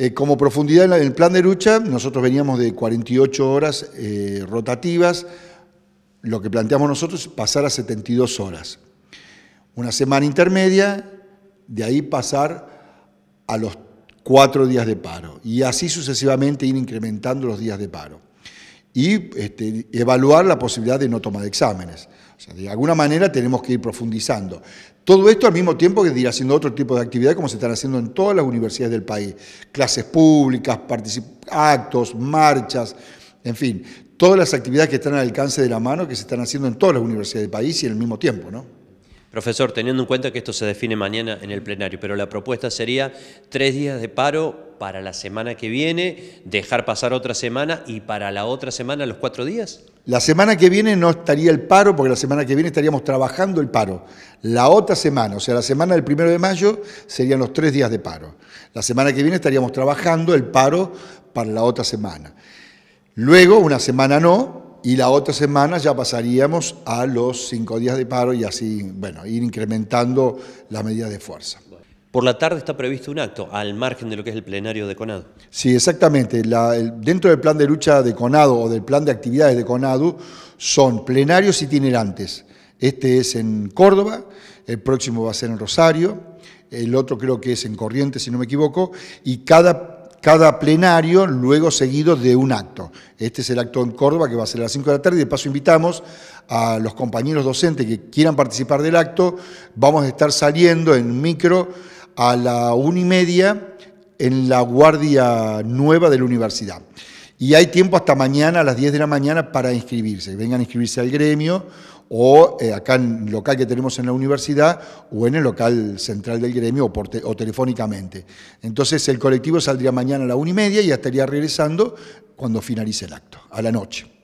Eh, como profundidad en, el plan de lucha, nosotros veníamos de 48 horas eh, rotativas, lo que planteamos nosotros es pasar a 72 horas. Una semana intermedia, de ahí pasar a los cuatro días de paro y así sucesivamente ir incrementando los días de paro y este, evaluar la posibilidad de no tomar exámenes. de alguna manera tenemos que ir profundizando. Todo esto al mismo tiempo que ir haciendo otro tipo de actividad como se están haciendo en todas las universidades del país. Clases públicas, actos, marchas, en fin, todas las actividades que están al alcance de la mano que se están haciendo en todas las universidades del país y en el mismo tiempo, ¿no? Profesor, teniendo en cuenta que esto se define mañana en el plenario, pero la propuesta sería tres días de paro para la semana que viene, dejar pasar otra semana y para la otra semana los cuatro días? La semana que viene no estaría el paro, porque la semana que viene estaríamos trabajando el paro. La otra semana, o sea, la semana del primero de mayo, serían los tres días de paro. La semana que viene estaríamos trabajando el paro para la otra semana. Luego, una semana no, y la otra semana ya pasaríamos a los cinco días de paro y así, bueno, ir incrementando la medida de fuerza. Por la tarde está previsto un acto al margen de lo que es el plenario de Conado. Sí, exactamente. dentro del plan de lucha de Conado o del plan de actividades de Conado son plenarios itinerantes. Este es en Córdoba, el próximo va a ser en Rosario, el otro creo que es en Corrientes, si no me equivoco, y cada, cada plenario luego seguido de un acto. Este es el acto en Córdoba que va a ser a las 5 de la tarde y de paso invitamos a los compañeros docentes que quieran participar del acto. Vamos a estar saliendo en micro a la una y media en la guardia nueva de la universidad. Y hay tiempo hasta mañana, a las 10 de la mañana, para inscribirse. Vengan a inscribirse al gremio o eh, acá en el local que tenemos en la universidad o en el local central del gremio o, o telefónicamente. Entonces el colectivo saldría mañana a la una y media y ya estaría regresando cuando finalice el acto, a la noche.